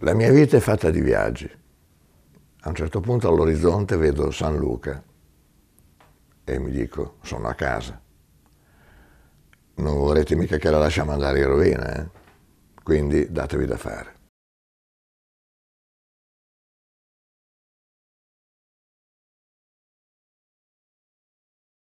La mia vita è fatta di viaggi. A un certo punto all'orizzonte vedo San Luca e mi dico, sono a casa. Non vorrete mica che la lasciamo andare in rovina, eh? quindi datevi da fare.